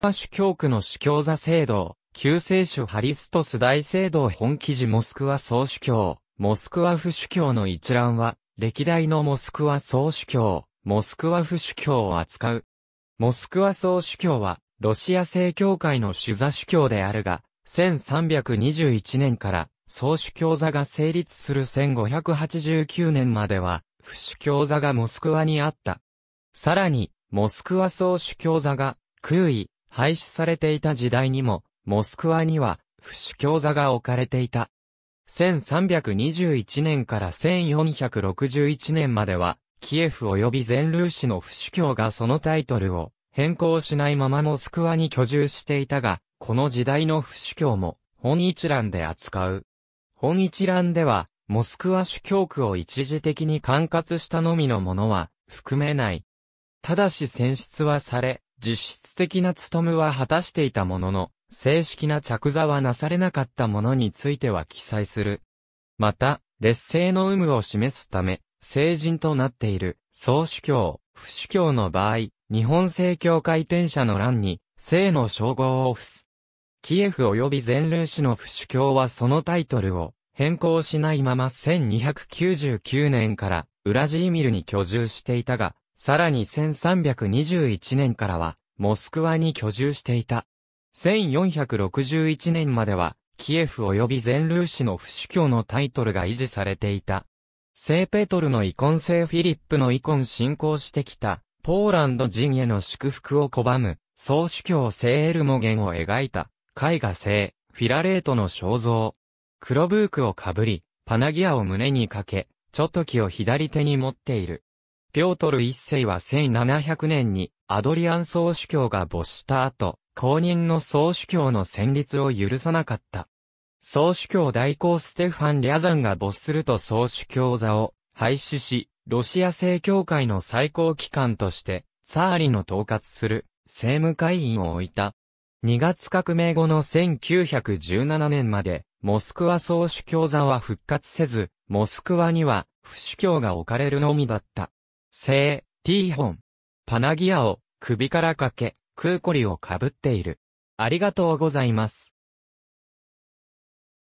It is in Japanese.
パ主教区の主教座聖堂、救世主ハリストス大聖堂本記事モスクワ総主教、モスクワ府主教の一覧は、歴代のモスクワ総主教、モスクワ府主教を扱う。モスクワ総主教は、ロシア正教会の主座主教であるが、1321年から総主教座が成立する1589年までは、府主教座がモスクワにあった。さらに、モスクワ総主教座が、空位、廃止されていた時代にも、モスクワには、不死教座が置かれていた。1321年から1461年までは、キエフ及び全ルーシの不死教がそのタイトルを変更しないままモスクワに居住していたが、この時代の不死教も本一覧で扱う。本一覧では、モスクワ主教区を一時的に管轄したのみのものは含めない。ただし選出はされ、実質的な務めは果たしていたものの、正式な着座はなされなかったものについては記載する。また、劣勢の有無を示すため、成人となっている、総主教、不主教の場合、日本正教会転者の欄に、聖の称号を付す。キエフ及び全霊市の不主教はそのタイトルを変更しないまま1299年からウラジーミルに居住していたが、さらに1321年からは、モスクワに居住していた。1461年までは、キエフ及び全ルーシの不主教のタイトルが維持されていた。聖ペトルの遺恨聖フィリップの遺恨信仰してきた、ポーランド人への祝福を拒む、総主教聖エルモゲンを描いた、絵画聖、フィラレートの肖像。黒ブークをかぶり、パナギアを胸にかけ、チョトキを左手に持っている。ピョートル一世は1700年にアドリアン総主教が没した後、公認の総主教の戦立を許さなかった。総主教代行ステファン・リャザンが没すると総主教座を廃止し、ロシア正教会の最高機関として、サーリの統括する政務会員を置いた。2月革命後の1917年まで、モスクワ総主教座は復活せず、モスクワには、不主教が置かれるのみだった。製、ティーホン。パナギアを首からかけ、クーコリをかぶっている。ありがとうございます。